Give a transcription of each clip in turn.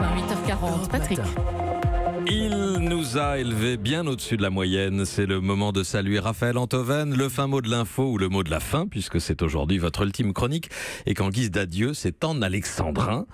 8 h Patrick. Il nous a élevés bien au-dessus de la moyenne. C'est le moment de saluer Raphaël Antoven, le fin mot de l'info ou le mot de la fin, puisque c'est aujourd'hui votre ultime chronique et qu'en guise d'adieu, c'est en alexandrin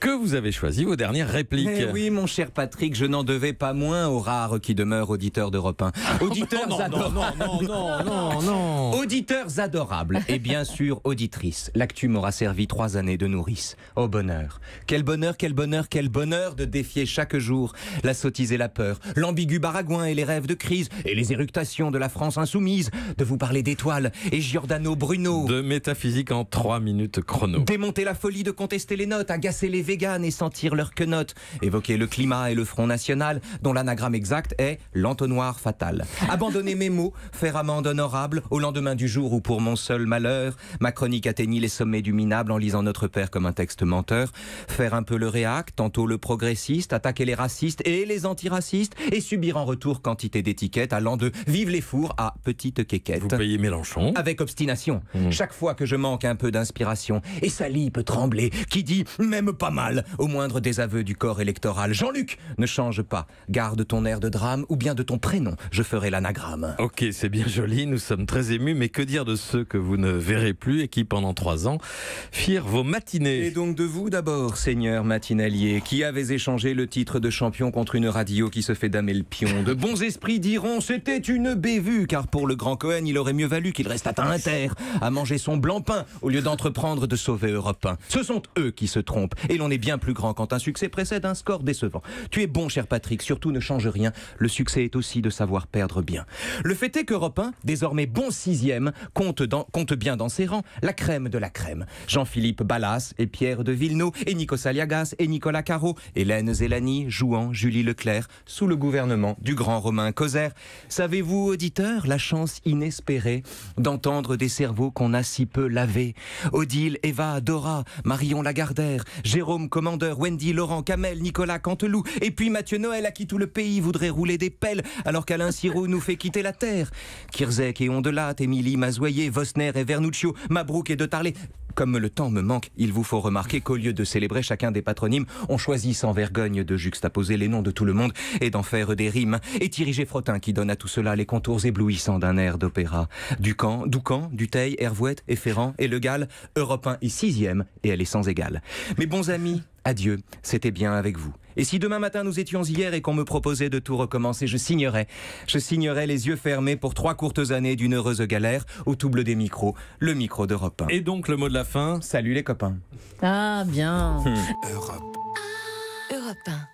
que vous avez choisi vos dernières répliques. Eh oui, mon cher Patrick, je n'en devais pas moins aux rares qui demeurent auditeurs d'Europe 1. Auditeurs adorables. Non, non, non, non, non, Auditeurs adorables. Et bien sûr, auditrices. L'actu m'aura servi trois années de nourrice. Au bonheur. Quel bonheur, quel bonheur, quel bonheur de défier chaque jour la sottise et la peur, l'ambigu baragouin et les rêves de crise, et les éructations de la France insoumise, de vous parler d'étoiles et Giordano Bruno. De métaphysique en trois minutes chrono. Démonter la folie de contester les notes, agacer les véganes et sentir leur notes évoquer le climat et le Front National, dont l'anagramme exact est l'entonnoir fatal. Abandonner mes mots, faire amende honorable, au lendemain du jour où, pour mon seul malheur, ma chronique atteignit les sommets du minable en lisant Notre Père comme un texte menteur, faire un peu le réact tantôt le progressiste, attaquer les racistes et les antiracistes, et subir en retour quantité d'étiquettes allant de Vive les fours à Petite quéquette. Vous payez Mélenchon Avec obstination. Mmh. Chaque fois que je manque un peu d'inspiration, et Sally peut trembler, qui dit Même pas au moindre désaveu du corps électoral. Jean-Luc, ne change pas. Garde ton air de drame ou bien de ton prénom. Je ferai l'anagramme. Ok, c'est bien joli. Nous sommes très émus, mais que dire de ceux que vous ne verrez plus et qui, pendant trois ans, firent vos matinées Et donc de vous d'abord, Seigneur matinalier, qui avez échangé le titre de champion contre une radio qui se fait damer le pion. De bons esprits diront c'était une bévue, car pour le grand Cohen, il aurait mieux valu qu'il reste à Inter, à manger son blanc pain, au lieu d'entreprendre de sauver Europe 1. Ce sont eux qui se trompent, et l'on on est bien plus grand quand un succès précède un score décevant. Tu es bon, cher Patrick, surtout ne change rien. Le succès est aussi de savoir perdre bien. Le fait est qu'Europe 1, désormais bon sixième, compte, bien dans ses rangs la crème de la crème. Jean-Philippe Ballas et Pierre de Villeneuve et Nico Aliagas et Nicolas Caro, Hélène Zélani, Jouan, Julie Leclerc, sous le gouvernement du grand Romain Causer. Savez-vous, auditeurs, la chance inespérée d'entendre des cerveaux qu'on a si peu lavés Odile, Eva, Dora, Marion Lagardère, Jérôme Commandeur, Wendy, Laurent, Camel, Nicolas, Cantelou, et puis Mathieu Noël, à qui tout le pays voudrait rouler des pelles, alors qu'Alain Sirou nous fait quitter la terre. Kirzek et Ondelat, Émilie, Mazoyer, Vosner et Vernuccio, Mabrouk et De Tarlet. Comme le temps me manque, il vous faut remarquer qu'au lieu de célébrer chacun des patronymes, on choisit sans vergogne de juxtaposer les noms de tout le monde et d'en faire des rimes. Et Thierry Géfrotin qui donne à tout cela les contours éblouissants d'un air d'opéra. Ducan, Doucan, Duteil, Hervouette, Efferent et Le Gall, Europe 1 est sixième et elle est sans égale. Mes bons amis, adieu, c'était bien avec vous. Et si demain matin nous étions hier et qu'on me proposait de tout recommencer, je signerais. Je signerais les yeux fermés pour trois courtes années d'une heureuse galère au double des micros, le micro d'Europe Et donc le mot de la fin Salut les copains. Ah bien. Hmm. Europe. Europe